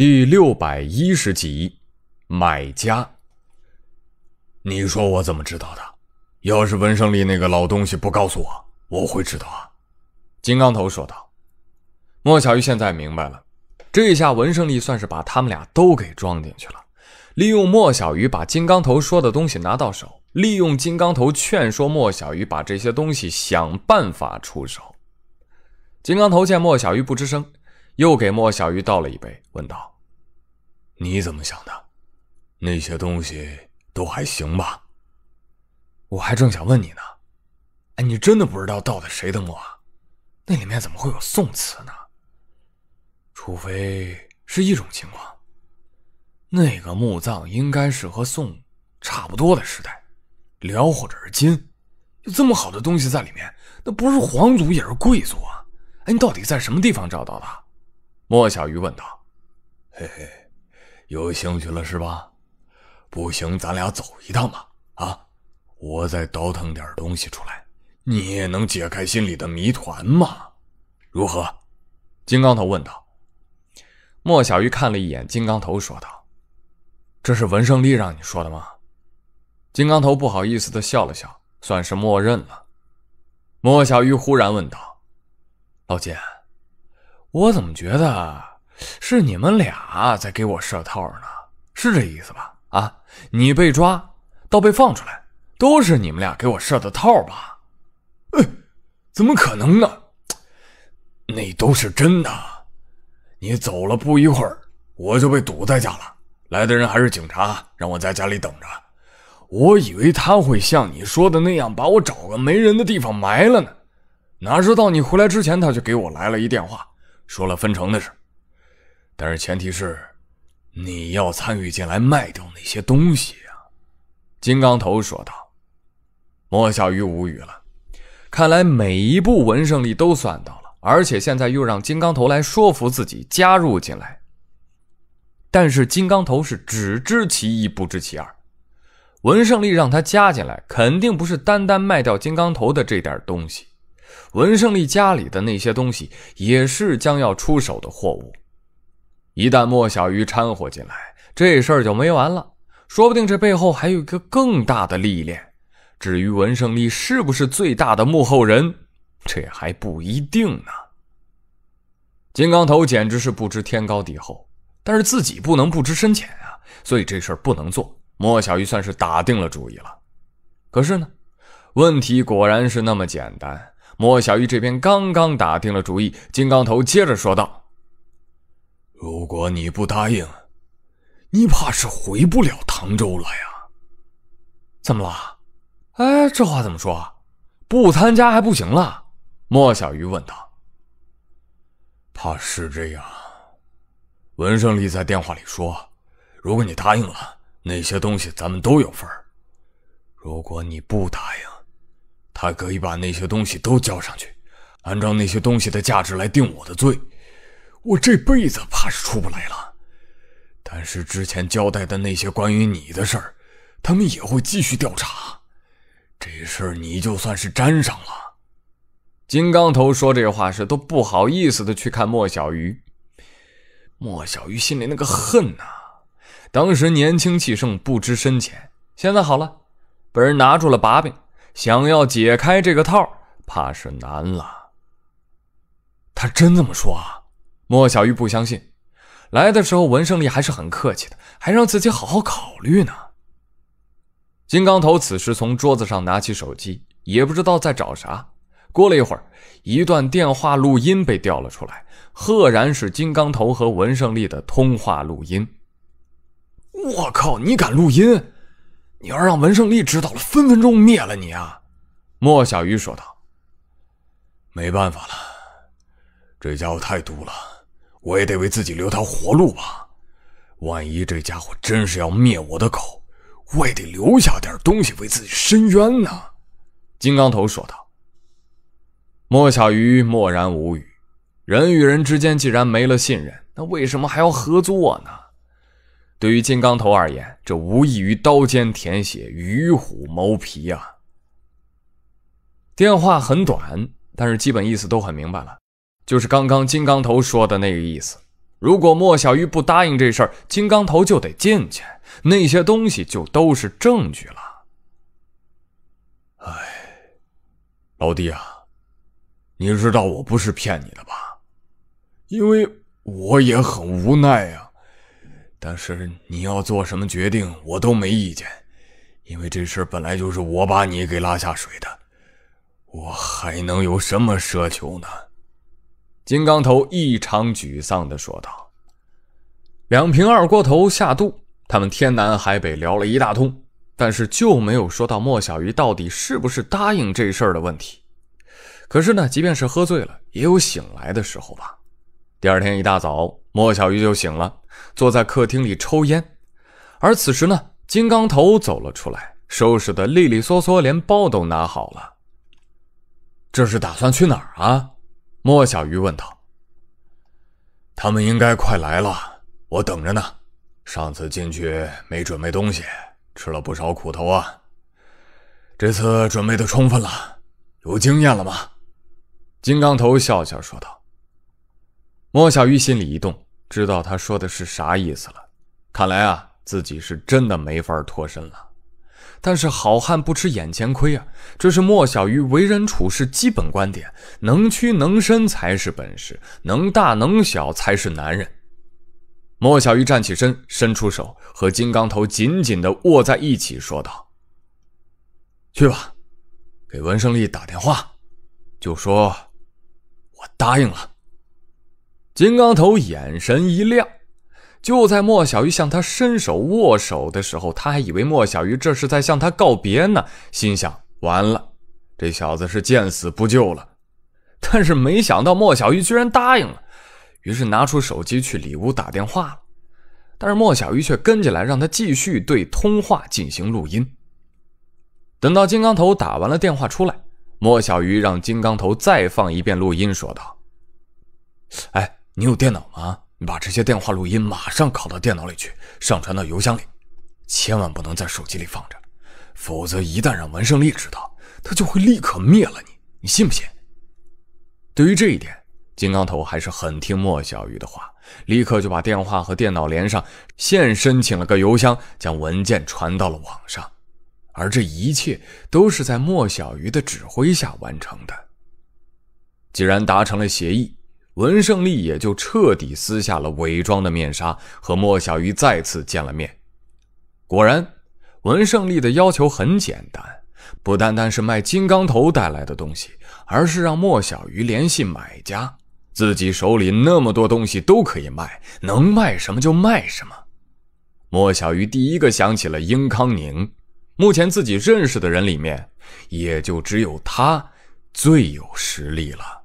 第六百一十集，买家。你说我怎么知道的？要是文胜利那个老东西不告诉我，我会知道。啊。金刚头说道。莫小鱼现在明白了，这一下文胜利算是把他们俩都给装进去了，利用莫小鱼把金刚头说的东西拿到手，利用金刚头劝说莫小鱼把这些东西想办法出手。金刚头见莫小鱼不吱声，又给莫小鱼倒了一杯，问道。你怎么想的？那些东西都还行吧？我还正想问你呢。哎，你真的不知道盗的谁的墓啊？那里面怎么会有宋词呢？除非是一种情况，那个墓葬应该是和宋差不多的时代，辽或者是金。有这么好的东西在里面，那不是皇族也是贵族啊！哎，你到底在什么地方找到的？莫小鱼问道。嘿嘿。有兴趣了是吧？不行，咱俩走一趟吧。啊，我再倒腾点东西出来，你也能解开心里的谜团吗？如何？金刚头问道。莫小鱼看了一眼金刚头，说道：“这是文胜利让你说的吗？”金刚头不好意思的笑了笑，算是默认了。莫小鱼忽然问道：“老金，我怎么觉得？”是你们俩在给我设套呢，是这意思吧？啊，你被抓到被放出来，都是你们俩给我设的套吧？哎，怎么可能呢？那都是真的。你走了不一会儿，我就被堵在家了。来的人还是警察，让我在家里等着。我以为他会像你说的那样，把我找个没人的地方埋了呢。哪知道你回来之前，他就给我来了一电话，说了分成的事。但是前提是，你要参与进来卖掉那些东西啊。”金刚头说道。莫小鱼无语了，看来每一步文胜利都算到了，而且现在又让金刚头来说服自己加入进来。但是金刚头是只知其一不知其二，文胜利让他加进来，肯定不是单单卖掉金刚头的这点东西，文胜利家里的那些东西也是将要出手的货物。一旦莫小鱼掺和进来，这事儿就没完了。说不定这背后还有一个更大的历练。至于文胜利是不是最大的幕后人，这还不一定呢。金刚头简直是不知天高地厚，但是自己不能不知深浅啊，所以这事儿不能做。莫小鱼算是打定了主意了。可是呢，问题果然是那么简单。莫小鱼这边刚刚打定了主意，金刚头接着说道。如果你不答应，你怕是回不了唐州了呀？怎么了？哎，这话怎么说？不参加还不行了？莫小鱼问道。怕是这样。文胜利在电话里说，如果你答应了，那些东西咱们都有份儿；如果你不答应，他可以把那些东西都交上去，按照那些东西的价值来定我的罪。我这辈子怕是出不来了，但是之前交代的那些关于你的事儿，他们也会继续调查。这事儿你就算是沾上了。金刚头说这话时都不好意思的去看莫小鱼。莫小鱼心里那个恨呐，当时年轻气盛，不知深浅，现在好了，被人拿住了把柄，想要解开这个套，怕是难了。他真这么说啊？莫小鱼不相信，来的时候文胜利还是很客气的，还让自己好好考虑呢。金刚头此时从桌子上拿起手机，也不知道在找啥。过了一会儿，一段电话录音被调了出来，赫然是金刚头和文胜利的通话录音。我靠，你敢录音？你要让文胜利知道了，分分钟灭了你啊！莫小鱼说道。没办法了，这家伙太毒了。我也得为自己留条活路吧，万一这家伙真是要灭我的口，我也得留下点东西为自己伸冤呢。”金刚头说道。莫小鱼默然无语。人与人之间既然没了信任，那为什么还要合作呢？对于金刚头而言，这无异于刀尖舔血、与虎谋皮啊！电话很短，但是基本意思都很明白了。就是刚刚金刚头说的那个意思。如果莫小鱼不答应这事儿，金刚头就得进去，那些东西就都是证据了。哎，老弟啊，你知道我不是骗你的吧？因为我也很无奈呀。但是你要做什么决定，我都没意见，因为这事本来就是我把你给拉下水的，我还能有什么奢求呢？金刚头异常沮丧地说道：“两瓶二锅头下肚，他们天南海北聊了一大通，但是就没有说到莫小鱼到底是不是答应这事儿的问题。可是呢，即便是喝醉了，也有醒来的时候吧。”第二天一大早，莫小鱼就醒了，坐在客厅里抽烟。而此时呢，金刚头走了出来，收拾得利利索索，连包都拿好了。这是打算去哪儿啊？莫小鱼问道：“他们应该快来了，我等着呢。上次进去没准备东西，吃了不少苦头啊。这次准备的充分了，有经验了吗？”金刚头笑笑说道。莫小鱼心里一动，知道他说的是啥意思了。看来啊，自己是真的没法脱身了。但是好汉不吃眼前亏啊！这是莫小鱼为人处事基本观点，能屈能伸才是本事，能大能小才是男人。莫小鱼站起身，伸出手，和金刚头紧紧地握在一起，说道：“去吧，给文胜利打电话，就说我答应了。”金刚头眼神一亮。就在莫小鱼向他伸手握手的时候，他还以为莫小鱼这是在向他告别呢，心想：完了，这小子是见死不救了。但是没想到莫小鱼居然答应了，于是拿出手机去里屋打电话了。但是莫小鱼却跟进来，让他继续对通话进行录音。等到金刚头打完了电话出来，莫小鱼让金刚头再放一遍录音，说道：“哎，你有电脑吗？”你把这些电话录音马上拷到电脑里去，上传到邮箱里，千万不能在手机里放着，否则一旦让文胜利知道，他就会立刻灭了你，你信不信？对于这一点，金刚头还是很听莫小鱼的话，立刻就把电话和电脑连上现申请了个邮箱，将文件传到了网上，而这一切都是在莫小鱼的指挥下完成的。既然达成了协议。文胜利也就彻底撕下了伪装的面纱，和莫小鱼再次见了面。果然，文胜利的要求很简单，不单单是卖金刚头带来的东西，而是让莫小鱼联系买家。自己手里那么多东西都可以卖，能卖什么就卖什么。莫小鱼第一个想起了英康宁，目前自己认识的人里面，也就只有他最有实力了。